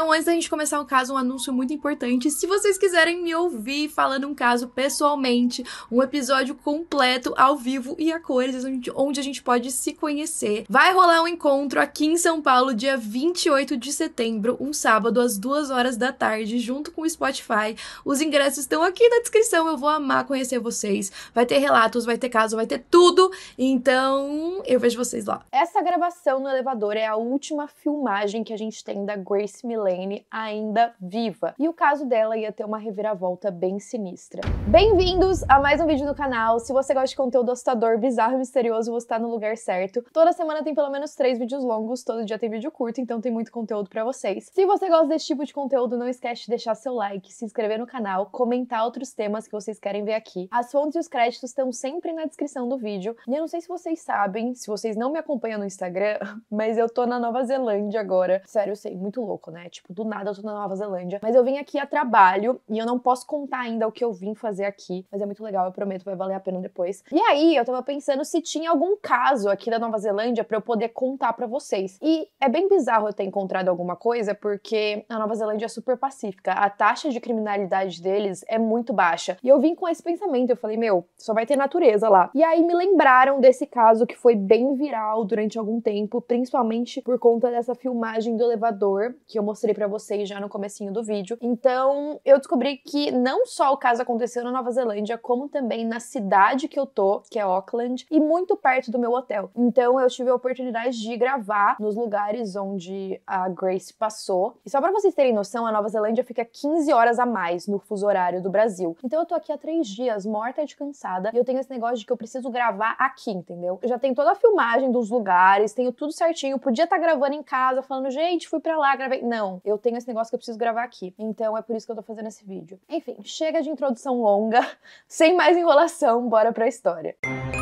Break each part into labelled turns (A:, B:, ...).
A: Então, antes da gente começar o caso, um anúncio muito importante. Se vocês quiserem me ouvir falando um caso pessoalmente, um episódio completo, ao vivo e a cores, onde a gente pode se conhecer, vai rolar um encontro aqui em São Paulo, dia 28 de setembro, um sábado, às 2 horas da tarde, junto com o Spotify. Os ingressos estão aqui na descrição, eu vou amar conhecer vocês. Vai ter relatos, vai ter caso, vai ter tudo. Então, eu vejo vocês lá. Essa gravação no elevador é a última filmagem que a gente tem da Grace Miller ainda viva. E o caso dela ia ter uma reviravolta bem sinistra. Bem-vindos a mais um vídeo do canal. Se você gosta de conteúdo assustador, bizarro e misterioso, você tá no lugar certo. Toda semana tem pelo menos três vídeos longos, todo dia tem vídeo curto, então tem muito conteúdo para vocês. Se você gosta desse tipo de conteúdo, não esquece de deixar seu like, se inscrever no canal, comentar outros temas que vocês querem ver aqui. As fontes e os créditos estão sempre na descrição do vídeo. E eu não sei se vocês sabem, se vocês não me acompanham no Instagram, mas eu tô na Nova Zelândia agora. Sério, eu sei, muito louco, né? Tipo, Tipo, do nada eu tô na Nova Zelândia. Mas eu vim aqui a trabalho e eu não posso contar ainda o que eu vim fazer aqui. Mas é muito legal, eu prometo, vai valer a pena depois. E aí, eu tava pensando se tinha algum caso aqui da Nova Zelândia para eu poder contar para vocês. E é bem bizarro eu ter encontrado alguma coisa, porque a Nova Zelândia é super pacífica. A taxa de criminalidade deles é muito baixa. E eu vim com esse pensamento, eu falei, meu, só vai ter natureza lá. E aí me lembraram desse caso que foi bem viral durante algum tempo, principalmente por conta dessa filmagem do elevador que eu mostrei mostrei para vocês já no comecinho do vídeo. Então, eu descobri que não só o caso aconteceu na Nova Zelândia, como também na cidade que eu tô, que é Auckland, e muito perto do meu hotel. Então, eu tive a oportunidade de gravar nos lugares onde a Grace passou. E só para vocês terem noção, a Nova Zelândia fica 15 horas a mais no fuso horário do Brasil. Então, eu tô aqui há três dias, morta de cansada, e eu tenho esse negócio de que eu preciso gravar aqui, entendeu? Eu já tenho toda a filmagem dos lugares, tenho tudo certinho, podia estar tá gravando em casa, falando, gente, fui para lá, gravei. Não, eu tenho esse negócio que eu preciso gravar aqui. Então é por isso que eu tô fazendo esse vídeo. Enfim, chega de introdução longa, sem mais enrolação, bora pra história. Música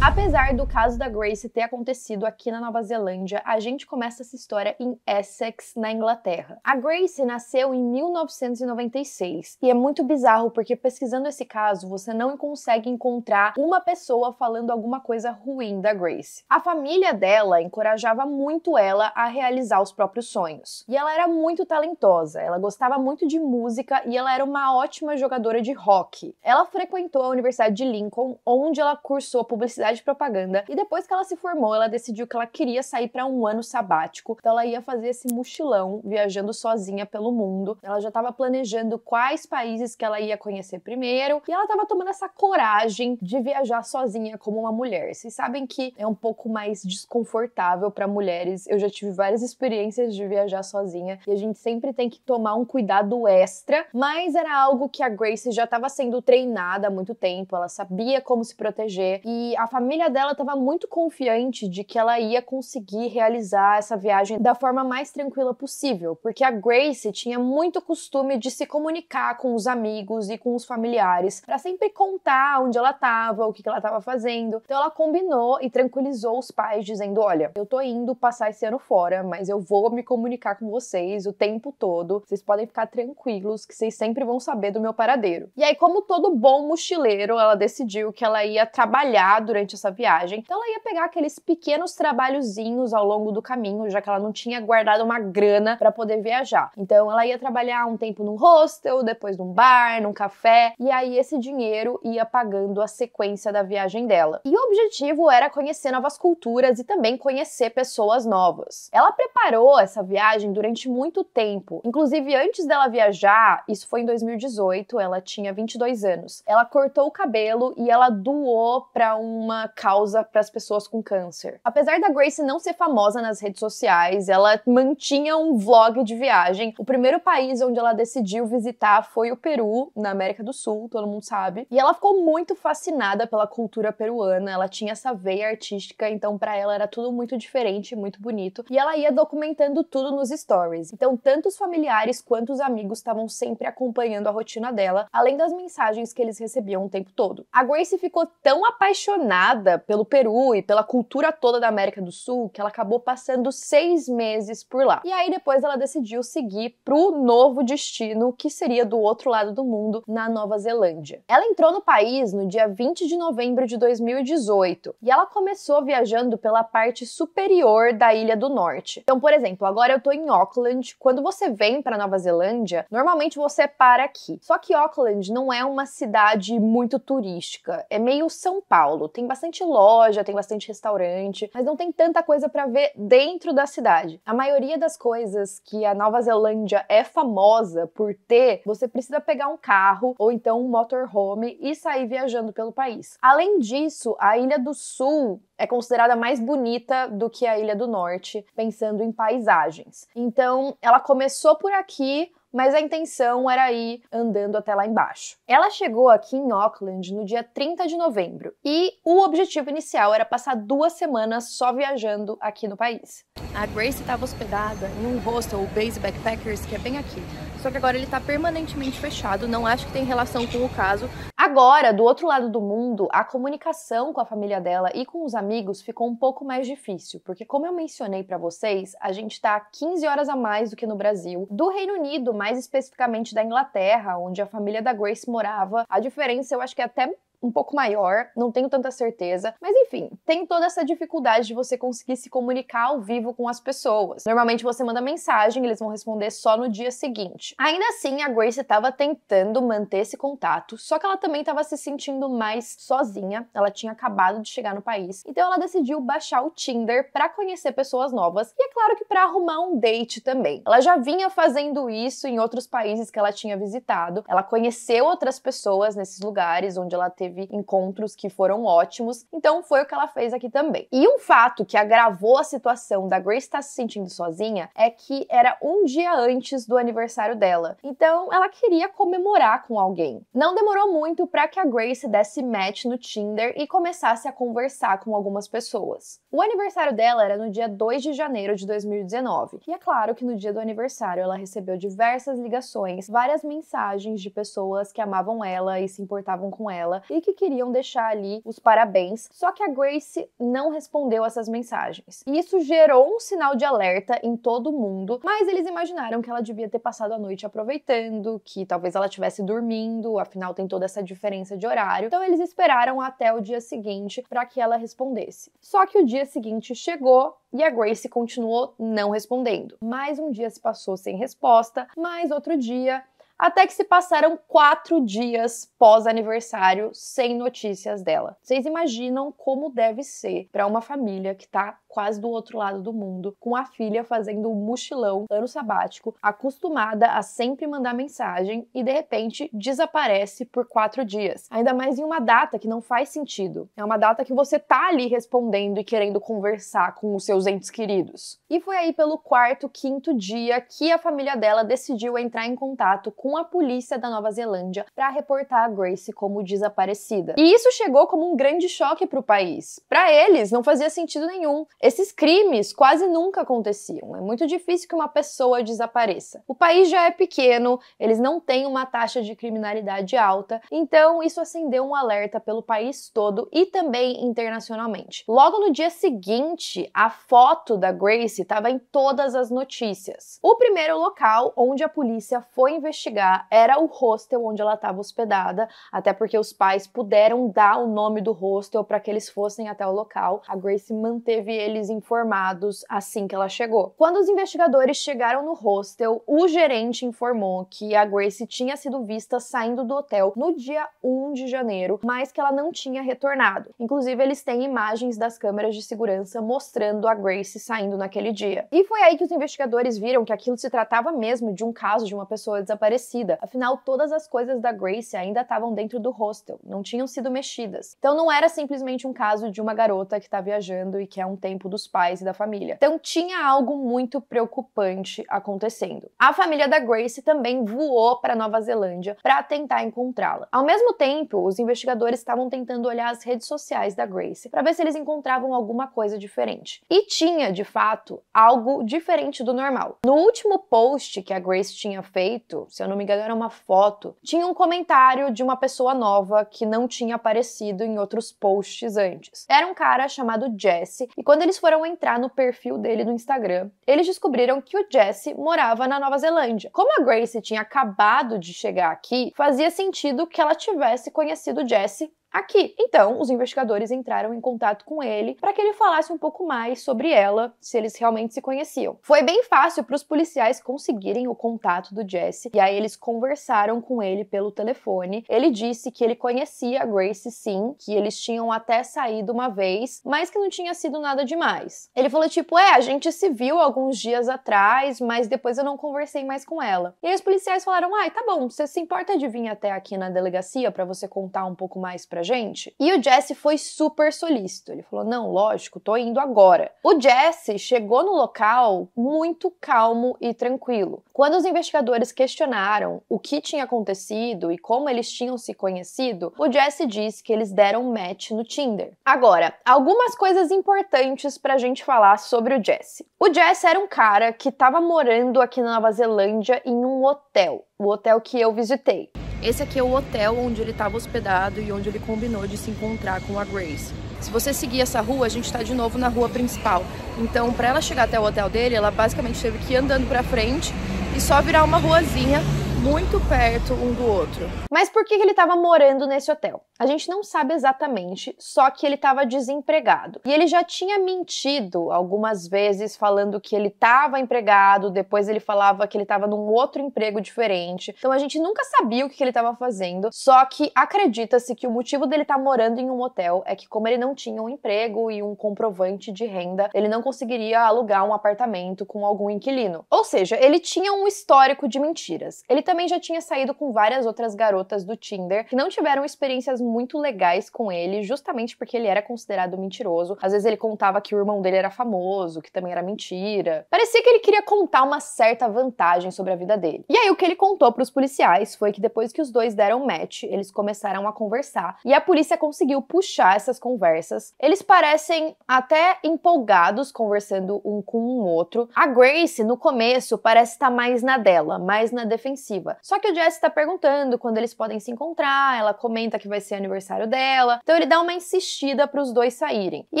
A: Apesar do caso da Grace ter acontecido aqui na Nova Zelândia, a gente começa essa história em Essex, na Inglaterra. A Grace nasceu em 1996 e é muito bizarro porque pesquisando esse caso você não consegue encontrar uma pessoa falando alguma coisa ruim da Grace. A família dela encorajava muito ela a realizar os próprios sonhos. E ela era muito talentosa, ela gostava muito de música e ela era uma ótima jogadora de rock. Ela frequentou a Universidade de Lincoln, onde ela cursou publicidade de propaganda e depois que ela se formou, ela decidiu que ela queria sair para um ano sabático. Então ela ia fazer esse mochilão viajando sozinha pelo mundo. Ela já estava planejando quais países que ela ia conhecer primeiro e ela estava tomando essa coragem de viajar sozinha como uma mulher. Vocês sabem que é um pouco mais desconfortável para mulheres. Eu já tive várias experiências de viajar sozinha e a gente sempre tem que tomar um cuidado extra, mas era algo que a Grace já estava sendo treinada há muito tempo, ela sabia como se proteger e a família dela estava muito confiante de que ela ia conseguir realizar essa viagem da forma mais tranquila possível, porque a Grace tinha muito costume de se comunicar com os amigos e com os familiares para sempre contar onde ela estava, o que, que ela estava fazendo. Então ela combinou e tranquilizou os pais, dizendo: Olha, eu tô indo passar esse ano fora, mas eu vou me comunicar com vocês o tempo todo. Vocês podem ficar tranquilos que vocês sempre vão saber do meu paradeiro. E aí, como todo bom mochileiro, ela decidiu que ela ia trabalhar durante durante essa viagem. Então ela ia pegar aqueles pequenos trabalhozinhos ao longo do caminho, já que ela não tinha guardado uma grana para poder viajar. Então ela ia trabalhar um tempo num hostel, depois num bar, num café, e aí esse dinheiro ia pagando a sequência da viagem dela. E o objetivo era conhecer novas culturas e também conhecer pessoas novas. Ela preparou essa viagem durante muito tempo, inclusive antes dela viajar, isso foi em 2018, ela tinha 22 anos. Ela cortou o cabelo e ela doou para uma causa para as pessoas com câncer. Apesar da Grace não ser famosa nas redes sociais, ela mantinha um vlog de viagem. O primeiro país onde ela decidiu visitar foi o Peru, na América do Sul, todo mundo sabe. E ela ficou muito fascinada pela cultura peruana, ela tinha essa veia artística, então para ela era tudo muito diferente, muito bonito, e ela ia documentando tudo nos stories. Então, tanto os familiares quanto os amigos estavam sempre acompanhando a rotina dela, além das mensagens que eles recebiam o tempo todo. A Grace ficou tão apaixonada dominada pelo Peru e pela cultura toda da América do Sul que ela acabou passando seis meses por lá. E aí depois ela decidiu seguir pro novo destino que seria do outro lado do mundo, na Nova Zelândia. Ela entrou no país no dia 20 de novembro de 2018 e ela começou viajando pela parte superior da Ilha do Norte. Então, por exemplo, agora eu tô em Auckland. Quando você vem para Nova Zelândia, normalmente você para aqui. Só que Auckland não é uma cidade muito turística, é meio São Paulo. Tem bastante bastante loja, tem bastante restaurante, mas não tem tanta coisa para ver dentro da cidade. A maioria das coisas que a Nova Zelândia é famosa por ter, você precisa pegar um carro ou então um motorhome e sair viajando pelo país. Além disso, a Ilha do Sul é considerada mais bonita do que a Ilha do Norte, pensando em paisagens. Então, ela começou por aqui, mas a intenção era ir andando até lá embaixo. Ela chegou aqui em Auckland no dia 30 de novembro e o objetivo inicial era passar duas semanas só viajando aqui no país. A Grace estava hospedada em um hostel, o Base Backpackers, que é bem aqui. Só que agora ele está permanentemente fechado, não acho que tem relação com o caso. Agora, do outro lado do mundo, a comunicação com a família dela e com os amigos ficou um pouco mais difícil, porque como eu mencionei para vocês, a gente está 15 horas a mais do que no Brasil, do Reino Unido, mais especificamente da Inglaterra, onde a família da Grace morava. A diferença eu acho que é até um pouco maior, não tenho tanta certeza, mas enfim, tem toda essa dificuldade de você conseguir se comunicar ao vivo com as pessoas. Normalmente você manda mensagem, eles vão responder só no dia seguinte. Ainda assim, a Grace estava tentando manter esse contato, só que ela também estava se sentindo mais sozinha, ela tinha acabado de chegar no país, então ela decidiu baixar o Tinder para conhecer pessoas novas e é claro que para arrumar um date também. Ela já vinha fazendo isso em outros países que ela tinha visitado, ela conheceu outras pessoas nesses lugares onde ela teve teve encontros que foram ótimos. Então foi o que ela fez aqui também. E um fato que agravou a situação da Grace estar tá se sentindo sozinha é que era um dia antes do aniversário dela. Então ela queria comemorar com alguém. Não demorou muito para que a Grace desse match no Tinder e começasse a conversar com algumas pessoas. O aniversário dela era no dia 2 de janeiro de 2019. E é claro que no dia do aniversário ela recebeu diversas ligações, várias mensagens de pessoas que amavam ela e se importavam com ela e que queriam deixar ali os parabéns, só que a Grace não respondeu essas mensagens. Isso gerou um sinal de alerta em todo mundo, mas eles imaginaram que ela devia ter passado a noite aproveitando, que talvez ela estivesse dormindo, afinal tem toda essa diferença de horário. Então eles esperaram até o dia seguinte para que ela respondesse. Só que o dia seguinte chegou e a Grace continuou não respondendo. Mais um dia se passou sem resposta, mais outro dia até que se passaram quatro dias pós-aniversário sem notícias dela. Vocês imaginam como deve ser para uma família que tá quase do outro lado do mundo, com a filha fazendo um mochilão, ano sabático, acostumada a sempre mandar mensagem e de repente desaparece por quatro dias. Ainda mais em uma data que não faz sentido. É uma data que você tá ali respondendo e querendo conversar com os seus entes queridos. E foi aí pelo quarto, quinto dia que a família dela decidiu entrar em contato com com a polícia da Nova Zelândia para reportar a Grace como desaparecida. E isso chegou como um grande choque para o país. Para eles, não fazia sentido nenhum. Esses crimes quase nunca aconteciam. É muito difícil que uma pessoa desapareça. O país já é pequeno, eles não têm uma taxa de criminalidade alta, então isso acendeu um alerta pelo país todo e também internacionalmente. Logo no dia seguinte, a foto da Grace estava em todas as notícias. O primeiro local onde a polícia foi investigar era o hostel onde ela estava hospedada, até porque os pais puderam dar o nome do hostel para que eles fossem até o local. A Grace manteve eles informados assim que ela chegou. Quando os investigadores chegaram no hostel, o gerente informou que a Grace tinha sido vista saindo do hotel no dia 1 de janeiro, mas que ela não tinha retornado. Inclusive, eles têm imagens das câmeras de segurança mostrando a Grace saindo naquele dia. E foi aí que os investigadores viram que aquilo se tratava mesmo de um caso de uma pessoa desaparecida parecida, afinal todas as coisas da Grace ainda estavam dentro do hostel, não tinham sido mexidas. Então não era simplesmente um caso de uma garota que está viajando e que é um tempo dos pais e da família. Então tinha algo muito preocupante acontecendo. A família da Grace também voou para Nova Zelândia para tentar encontrá-la. Ao mesmo tempo, os investigadores estavam tentando olhar as redes sociais da Grace para ver se eles encontravam alguma coisa diferente. E tinha, de fato, algo diferente do normal. No último post que a Grace tinha feito, se eu não me engano era uma foto, tinha um comentário de uma pessoa nova que não tinha aparecido em outros posts antes. Era um cara chamado Jesse, e quando eles foram entrar no perfil dele no Instagram, eles descobriram que o Jesse morava na Nova Zelândia. Como a Grace tinha acabado de chegar aqui, fazia sentido que ela tivesse conhecido Jesse aqui. Então, os investigadores entraram em contato com ele para que ele falasse um pouco mais sobre ela, se eles realmente se conheciam. Foi bem fácil para os policiais conseguirem o contato do Jesse, e aí eles conversaram com ele pelo telefone. Ele disse que ele conhecia a Grace sim, que eles tinham até saído uma vez, mas que não tinha sido nada demais. Ele falou tipo: "É, a gente se viu alguns dias atrás, mas depois eu não conversei mais com ela". E aí os policiais falaram: "Ai, tá bom, você se importa de vir até aqui na delegacia para você contar um pouco mais para pra gente? E o Jesse foi super solícito. Ele falou: Não, lógico, tô indo agora. O Jesse chegou no local muito calmo e tranquilo. Quando os investigadores questionaram o que tinha acontecido e como eles tinham se conhecido, o Jesse disse que eles deram match no Tinder. Agora, algumas coisas importantes pra gente falar sobre o Jesse. O Jesse era um cara que estava morando aqui na Nova Zelândia em um hotel, o hotel que eu visitei. Esse aqui é o hotel onde ele estava hospedado e onde ele combinou de se encontrar com a Grace. Se você seguir essa rua, a gente está de novo na rua principal. Então, para ela chegar até o hotel dele, ela basicamente teve que ir andando para frente e só virar uma ruazinha muito perto um do outro. Mas por que ele estava morando nesse hotel? A gente não sabe exatamente, só que ele estava desempregado. E ele já tinha mentido algumas vezes, falando que ele estava empregado, depois ele falava que ele estava num outro emprego diferente. Então a gente nunca sabia o que ele estava fazendo, só que acredita-se que o motivo dele estar tá morando em um hotel é que, como ele não tinha um emprego e um comprovante de renda, ele não conseguiria alugar um apartamento com algum inquilino. Ou seja, ele tinha um histórico de mentiras. Ele também já tinha saído com várias outras garotas do Tinder que não tiveram experiências muito legais com ele, justamente porque ele era considerado mentiroso. Às vezes ele contava que o irmão dele era famoso, que também era mentira. Parecia que ele queria contar uma certa vantagem sobre a vida dele. E aí o que ele contou para os policiais foi que depois que os dois deram match, eles começaram a conversar e a polícia conseguiu puxar essas conversas. Eles parecem até empolgados conversando um com o outro. A Grace no começo parece estar tá mais na dela, mais na defensiva. Só que o Jesse está perguntando quando eles podem se encontrar, ela comenta que vai ser aniversário dela. Então ele dá uma insistida para os dois saírem. E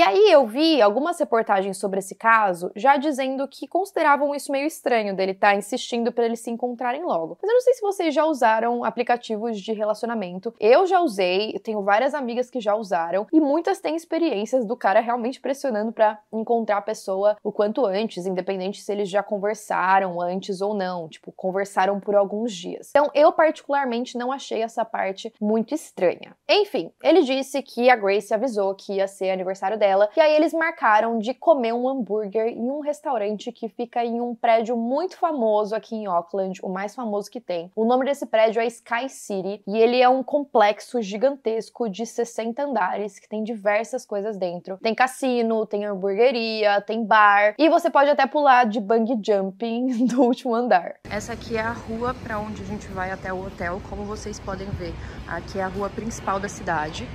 A: aí eu vi algumas reportagens sobre esse caso já dizendo que consideravam isso meio estranho dele estar tá insistindo para eles se encontrarem logo. Mas eu não sei se vocês já usaram aplicativos de relacionamento. Eu já usei, tenho várias amigas que já usaram e muitas têm experiências do cara realmente pressionando para encontrar a pessoa o quanto antes, independente se eles já conversaram antes ou não, tipo, conversaram por alguns dias. Então, eu particularmente não achei essa parte muito estranha. Enfim, ele disse que a Grace avisou que ia ser aniversário dela, e aí eles marcaram de comer um hambúrguer em um restaurante que fica em um prédio muito famoso aqui em Auckland, o mais famoso que tem. O nome desse prédio é Sky City, e ele é um complexo gigantesco de 60 andares que tem diversas coisas dentro. Tem cassino, tem hamburgueria, tem bar, e você pode até pular de bungee jumping do último andar. Essa aqui é a rua para onde a gente vai até o hotel, como vocês podem ver. Aqui é a rua principal da cidade.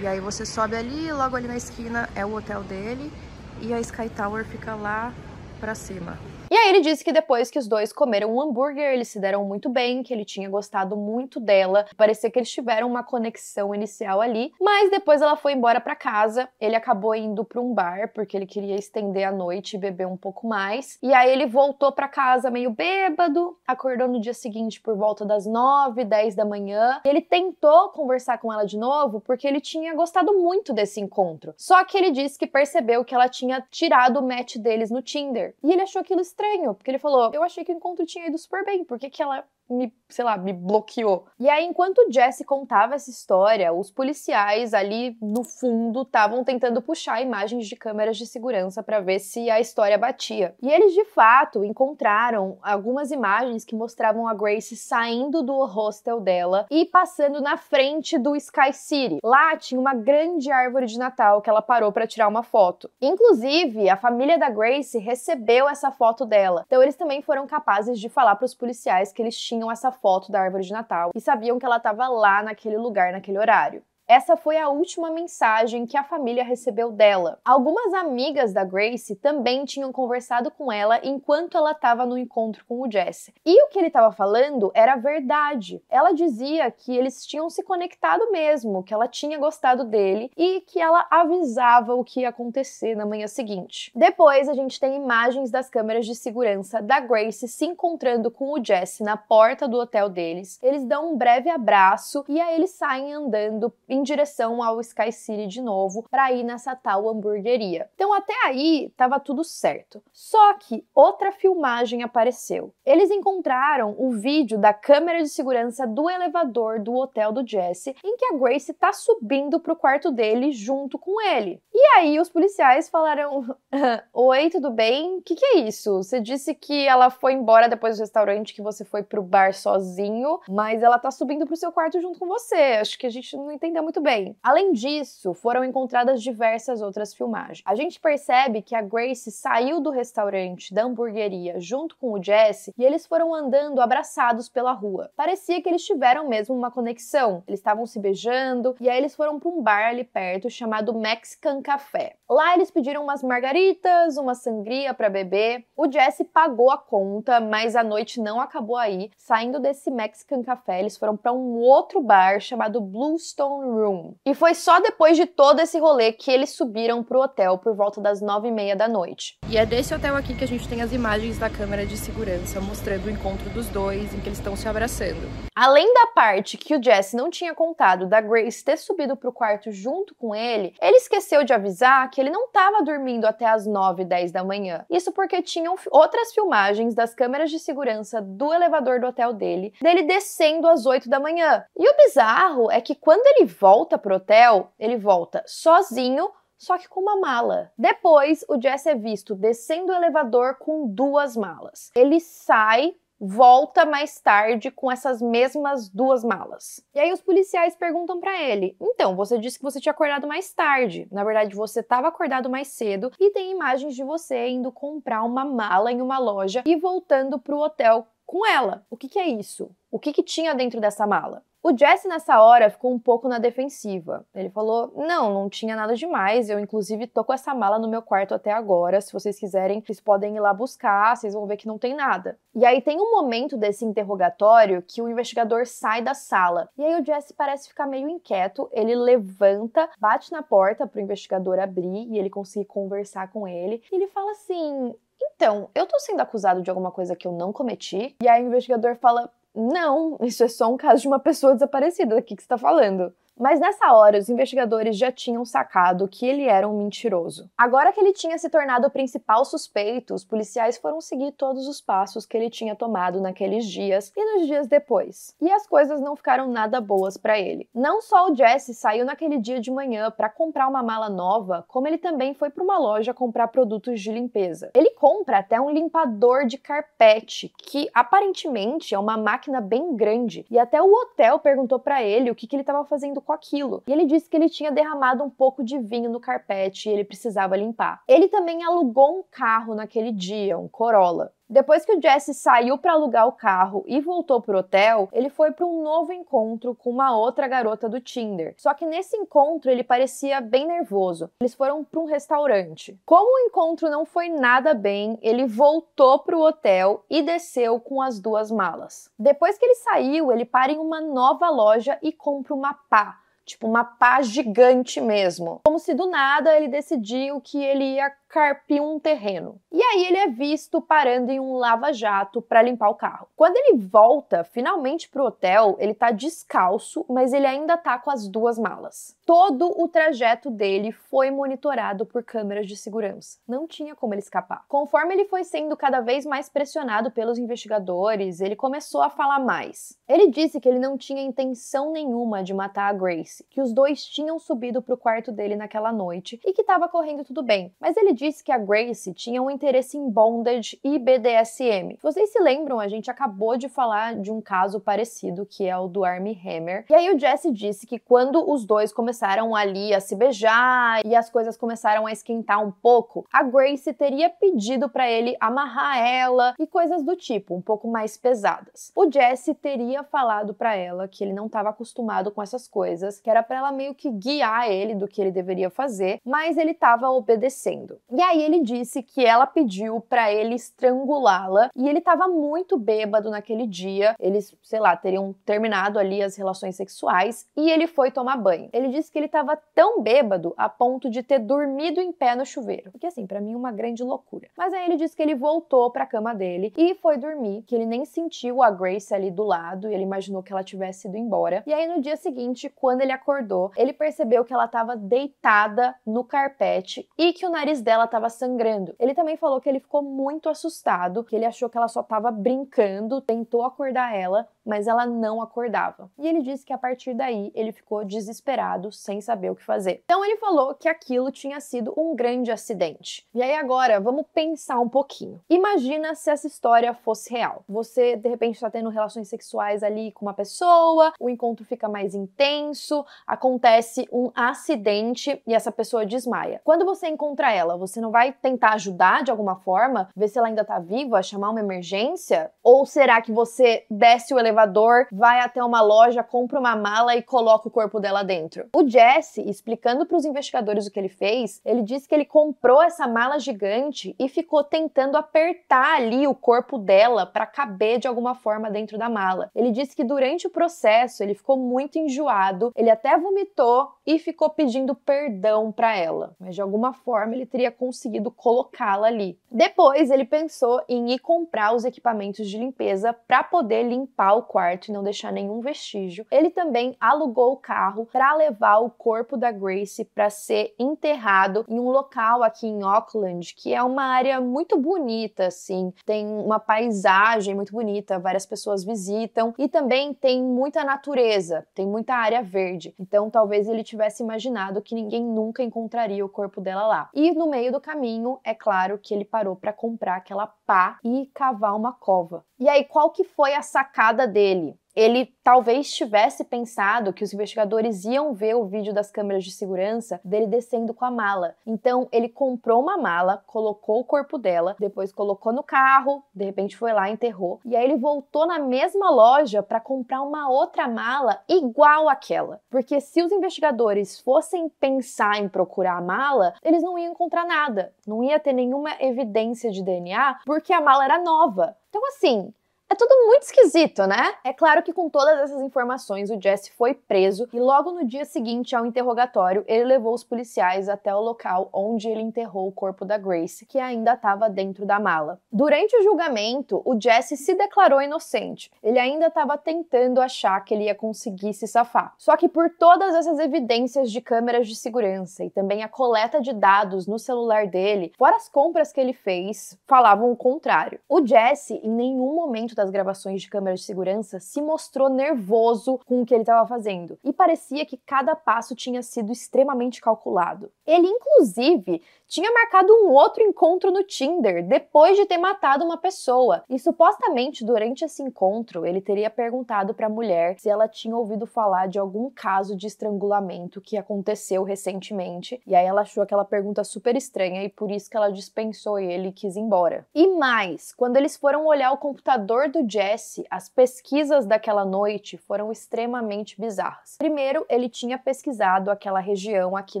A: E aí você sobe ali, logo ali na esquina é o hotel dele e a Sky Tower fica lá pra cima. E aí ele disse que depois que os dois comeram um hambúrguer, eles se deram muito bem, que ele tinha gostado muito dela, parecia que eles tiveram uma conexão inicial ali, mas depois ela foi embora para casa, ele acabou indo para um bar porque ele queria estender a noite e beber um pouco mais. E aí ele voltou para casa meio bêbado, acordou no dia seguinte por volta das 9, 10 da manhã. Ele tentou conversar com ela de novo porque ele tinha gostado muito desse encontro. Só que ele disse que percebeu que ela tinha tirado o match deles no Tinder. E ele achou aquilo estranho estranho, porque ele falou: Eu achei que o encontro tinha ido super bem, por que, que ela me, sei lá, me bloqueou. E aí, enquanto Jesse contava essa história, os policiais ali no fundo estavam tentando puxar imagens de câmeras de segurança para ver se a história batia. E eles de fato encontraram algumas imagens que mostravam a Grace saindo do hostel dela e passando na frente do Sky City. Lá tinha uma grande árvore de Natal que ela parou para tirar uma foto. Inclusive, a família da Grace recebeu essa foto dela. Então eles também foram capazes de falar para os policiais que eles tinham tinham essa foto da árvore de Natal e sabiam que ela estava lá naquele lugar, naquele horário. Essa foi a última mensagem que a família recebeu dela. Algumas amigas da Grace também tinham conversado com ela enquanto ela estava no encontro com o Jesse. E o que ele estava falando era verdade. Ela dizia que eles tinham se conectado mesmo, que ela tinha gostado dele e que ela avisava o que ia acontecer na manhã seguinte. Depois a gente tem imagens das câmeras de segurança da Grace se encontrando com o Jesse na porta do hotel deles. Eles dão um breve abraço e aí eles saem andando em direção ao Sky City de novo para ir nessa tal hamburgueria. Então até aí tava tudo certo. Só que outra filmagem apareceu. Eles encontraram o vídeo da câmera de segurança do elevador do hotel do Jesse, em que a Grace tá subindo pro quarto dele junto com ele. E aí os policiais falaram: "Oi, tudo bem? O que, que é isso? Você disse que ela foi embora depois do restaurante que você foi pro bar sozinho, mas ela tá subindo pro seu quarto junto com você. Acho que a gente não entendeu muito bem. Além disso, foram encontradas diversas outras filmagens. A gente percebe que a Grace saiu do restaurante da hamburgueria junto com o Jesse e eles foram andando abraçados pela rua. Parecia que eles tiveram mesmo uma conexão. Eles estavam se beijando e aí eles foram para um bar ali perto chamado Mexican Café. Lá eles pediram umas margaritas, uma sangria para beber. O Jesse pagou a conta, mas a noite não acabou aí. Saindo desse Mexican Café, eles foram para um outro bar chamado Bluestone Room. E foi só depois de todo esse rolê que eles subiram pro hotel por volta das nove e meia da noite. E é desse hotel aqui que a gente tem as imagens da câmera de segurança mostrando o encontro dos dois, em que eles estão se abraçando. Além da parte que o Jesse não tinha contado da Grace ter subido pro quarto junto com ele, ele esqueceu de avisar que ele não estava dormindo até as nove, e dez da manhã. Isso porque tinham outras filmagens das câmeras de segurança do elevador do hotel dele, dele descendo às oito da manhã. E o bizarro é que quando ele volta pro hotel, ele volta sozinho, só que com uma mala. Depois, o Jess é visto descendo o elevador com duas malas. Ele sai volta mais tarde com essas mesmas duas malas. E aí os policiais perguntam para ele: "Então, você disse que você tinha acordado mais tarde. Na verdade, você estava acordado mais cedo e tem imagens de você indo comprar uma mala em uma loja e voltando para o hotel com ela. O que, que é isso? O que, que tinha dentro dessa mala?" O Jesse, nessa hora, ficou um pouco na defensiva. Ele falou: Não, não tinha nada demais. Eu, inclusive, tô com essa mala no meu quarto até agora. Se vocês quiserem, vocês podem ir lá buscar. Vocês vão ver que não tem nada. E aí tem um momento desse interrogatório que o investigador sai da sala. E aí o Jesse parece ficar meio inquieto. Ele levanta, bate na porta pro investigador abrir e ele conseguir conversar com ele. E ele fala assim: Então, eu tô sendo acusado de alguma coisa que eu não cometi. E aí o investigador fala: não, isso é só um caso de uma pessoa desaparecida daqui que você está falando. Mas nessa hora, os investigadores já tinham sacado que ele era um mentiroso. Agora que ele tinha se tornado o principal suspeito, os policiais foram seguir todos os passos que ele tinha tomado naqueles dias e nos dias depois. E as coisas não ficaram nada boas para ele. Não só o Jesse saiu naquele dia de manhã para comprar uma mala nova, como ele também foi para uma loja comprar produtos de limpeza. Ele compra até um limpador de carpete, que aparentemente é uma máquina bem grande, e até o hotel perguntou para ele o que, que ele estava fazendo com aquilo. E ele disse que ele tinha derramado um pouco de vinho no carpete e ele precisava limpar. Ele também alugou um carro naquele dia, um Corolla. Depois que o Jesse saiu para alugar o carro e voltou pro hotel, ele foi para um novo encontro com uma outra garota do Tinder. Só que nesse encontro ele parecia bem nervoso. Eles foram para um restaurante. Como o encontro não foi nada bem, ele voltou pro hotel e desceu com as duas malas. Depois que ele saiu, ele para em uma nova loja e compra uma pá tipo uma pá gigante mesmo. Como se do nada ele decidiu que ele ia carpir um terreno. E aí ele é visto parando em um lava-jato para limpar o carro. Quando ele volta finalmente pro hotel, ele tá descalço, mas ele ainda tá com as duas malas. Todo o trajeto dele foi monitorado por câmeras de segurança. Não tinha como ele escapar. Conforme ele foi sendo cada vez mais pressionado pelos investigadores, ele começou a falar mais. Ele disse que ele não tinha intenção nenhuma de matar a Grace, que os dois tinham subido para o quarto dele naquela noite e que estava correndo tudo bem. Mas ele disse que a Grace tinha um interesse em bondage e BDSM. Vocês se lembram, a gente acabou de falar de um caso parecido, que é o do Army Hammer. E aí o Jesse disse que quando os dois começaram começaram ali a se beijar e as coisas começaram a esquentar um pouco, a Grace teria pedido para ele amarrar ela e coisas do tipo, um pouco mais pesadas. O Jesse teria falado para ela que ele não estava acostumado com essas coisas, que era para ela meio que guiar ele do que ele deveria fazer, mas ele estava obedecendo. E aí ele disse que ela pediu para ele estrangulá-la e ele estava muito bêbado naquele dia. Eles, sei lá, teriam terminado ali as relações sexuais e ele foi tomar banho. Ele disse que ele estava tão bêbado a ponto de ter dormido em pé no chuveiro. Porque assim, para mim é uma grande loucura. Mas aí ele disse que ele voltou para a cama dele e foi dormir, que ele nem sentiu a Grace ali do lado e ele imaginou que ela tivesse ido embora. E aí no dia seguinte, quando ele acordou, ele percebeu que ela estava deitada no carpete e que o nariz dela estava sangrando. Ele também falou que ele ficou muito assustado, que ele achou que ela só estava brincando, tentou acordar ela, mas ela não acordava. E ele disse que a partir daí ele ficou desesperado, sem saber o que fazer. Então ele falou que aquilo tinha sido um grande acidente. E aí agora, vamos pensar um pouquinho. Imagina se essa história fosse real. Você de repente está tendo relações sexuais ali com uma pessoa, o encontro fica mais intenso, acontece um acidente e essa pessoa desmaia. Quando você encontra ela, você não vai tentar ajudar de alguma forma, ver se ela ainda tá viva, chamar uma emergência? Ou será que você desce o elevador elevador, vai até uma loja, compra uma mala e coloca o corpo dela dentro. O Jesse, explicando para os investigadores o que ele fez, ele disse que ele comprou essa mala gigante e ficou tentando apertar ali o corpo dela para caber de alguma forma dentro da mala. Ele disse que durante o processo ele ficou muito enjoado, ele até vomitou e ficou pedindo perdão para ela, mas de alguma forma ele teria conseguido colocá-la ali. Depois ele pensou em ir comprar os equipamentos de limpeza para poder limpar o o quarto e não deixar nenhum vestígio, ele também alugou o carro para levar o corpo da Grace para ser enterrado em um local aqui em Auckland, que é uma área muito bonita, assim. Tem uma paisagem muito bonita, várias pessoas visitam e também tem muita natureza, tem muita área verde. Então talvez ele tivesse imaginado que ninguém nunca encontraria o corpo dela lá. E no meio do caminho, é claro que ele parou para comprar aquela pá e cavar uma cova. E aí qual que foi a sacada dele, ele talvez tivesse pensado que os investigadores iam ver o vídeo das câmeras de segurança dele descendo com a mala. Então ele comprou uma mala, colocou o corpo dela, depois colocou no carro, de repente foi lá, enterrou, e aí ele voltou na mesma loja para comprar uma outra mala igual àquela. Porque se os investigadores fossem pensar em procurar a mala, eles não iam encontrar nada, não ia ter nenhuma evidência de DNA, porque a mala era nova. Então assim, é tudo muito esquisito, né? É claro que com todas essas informações o Jesse foi preso e logo no dia seguinte ao interrogatório ele levou os policiais até o local onde ele enterrou o corpo da Grace, que ainda estava dentro da mala. Durante o julgamento, o Jesse se declarou inocente. Ele ainda estava tentando achar que ele ia conseguir se safar. Só que por todas essas evidências de câmeras de segurança e também a coleta de dados no celular dele, fora as compras que ele fez, falavam o contrário. O Jesse em nenhum momento da das gravações de câmeras de segurança, se mostrou nervoso com o que ele estava fazendo e parecia que cada passo tinha sido extremamente calculado. Ele, inclusive, tinha marcado um outro encontro no Tinder depois de ter matado uma pessoa e supostamente durante esse encontro ele teria perguntado para a mulher se ela tinha ouvido falar de algum caso de estrangulamento que aconteceu recentemente e aí ela achou aquela pergunta super estranha e por isso que ela dispensou ele e quis ir embora. E mais, quando eles foram olhar o computador do Jesse, as pesquisas daquela noite foram extremamente bizarras. Primeiro, ele tinha pesquisado aquela região aqui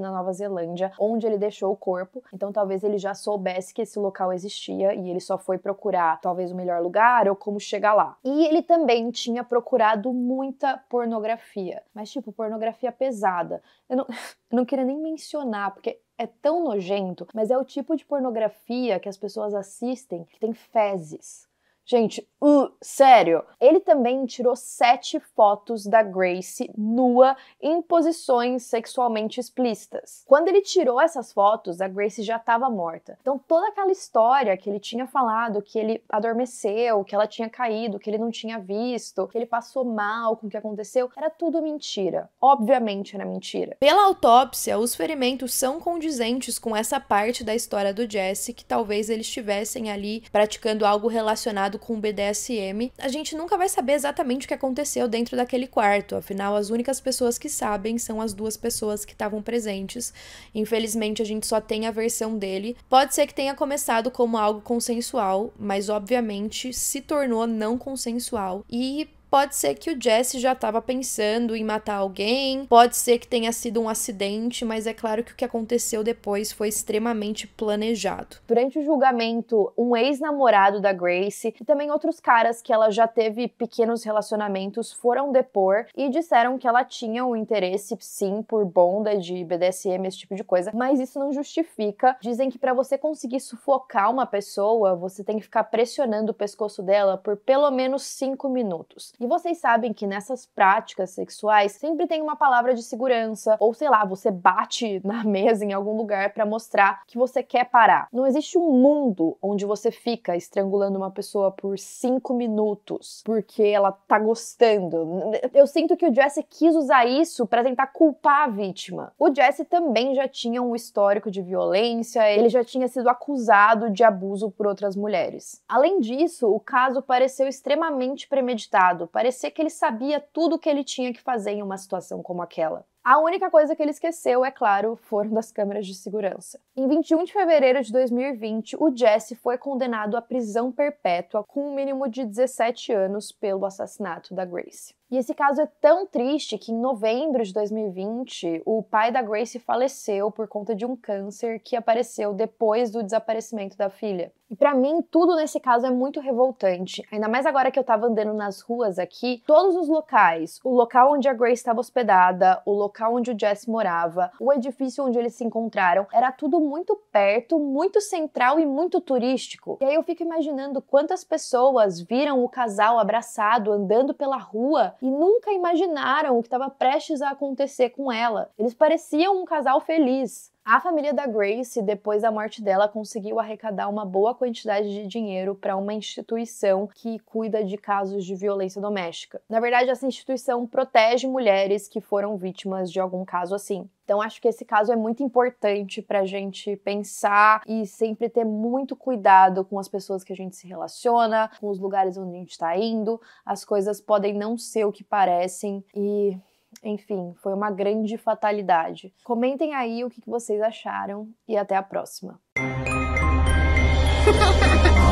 A: na Nova Zelândia onde ele deixou o corpo, então talvez ele já soubesse que esse local existia e ele só foi procurar talvez o melhor lugar ou como chegar lá. E ele também tinha procurado muita pornografia, mas tipo pornografia pesada. Eu não, eu não queria nem mencionar porque é tão nojento, mas é o tipo de pornografia que as pessoas assistem que tem fezes. Gente, uh, sério. Ele também tirou sete fotos da Grace nua em posições sexualmente explícitas. Quando ele tirou essas fotos, a Grace já estava morta. Então toda aquela história que ele tinha falado, que ele adormeceu, que ela tinha caído, que ele não tinha visto, que ele passou mal com o que aconteceu, era tudo mentira. Obviamente era mentira. Pela autópsia, os ferimentos são condizentes com essa parte da história do Jesse que talvez eles estivessem ali praticando algo relacionado relacionado com o BDSM, a gente nunca vai saber exatamente o que aconteceu dentro daquele quarto, afinal, as únicas pessoas que sabem são as duas pessoas que estavam presentes. Infelizmente, a gente só tem a versão dele. Pode ser que tenha começado como algo consensual, mas obviamente se tornou não consensual e pode ser que o Jesse já estava pensando em matar alguém, pode ser que tenha sido um acidente, mas é claro que o que aconteceu depois foi extremamente planejado. Durante o julgamento, um ex-namorado da Grace e também outros caras que ela já teve pequenos relacionamentos foram depor e disseram que ela tinha um interesse sim por bonda de BDSM esse tipo de coisa, mas isso não justifica. Dizem que para você conseguir sufocar uma pessoa, você tem que ficar pressionando o pescoço dela por pelo menos 5 minutos. E vocês sabem que nessas práticas sexuais sempre tem uma palavra de segurança, ou sei lá, você bate na mesa em algum lugar para mostrar que você quer parar. Não existe um mundo onde você fica estrangulando uma pessoa por cinco minutos porque ela tá gostando. Eu sinto que o Jesse quis usar isso para tentar culpar a vítima. O Jesse também já tinha um histórico de violência, ele já tinha sido acusado de abuso por outras mulheres. Além disso, o caso pareceu extremamente premeditado, Parecia que ele sabia tudo o que ele tinha que fazer em uma situação como aquela. A única coisa que ele esqueceu, é claro, foram das câmeras de segurança. Em 21 de fevereiro de 2020, o Jesse foi condenado à prisão perpétua com um mínimo de 17 anos pelo assassinato da Grace. E esse caso é tão triste que em novembro de 2020, o pai da Grace faleceu por conta de um câncer que apareceu depois do desaparecimento da filha. E para mim, tudo nesse caso é muito revoltante, ainda mais agora que eu tava andando nas ruas aqui, todos os locais, o local onde a Grace estava hospedada, o local local onde o Jess morava, o edifício onde eles se encontraram, era tudo muito perto, muito central e muito turístico. E aí eu fico imaginando quantas pessoas viram o casal abraçado andando pela rua e nunca imaginaram o que estava prestes a acontecer com ela. Eles pareciam um casal feliz. A família da Grace, depois da morte dela, conseguiu arrecadar uma boa quantidade de dinheiro para uma instituição que cuida de casos de violência doméstica. Na verdade, essa instituição protege mulheres que foram vítimas de algum caso assim. Então, acho que esse caso é muito importante para a gente pensar e sempre ter muito cuidado com as pessoas que a gente se relaciona, com os lugares onde a gente está indo. As coisas podem não ser o que parecem e enfim, foi uma grande fatalidade. Comentem aí o que vocês acharam e até a próxima.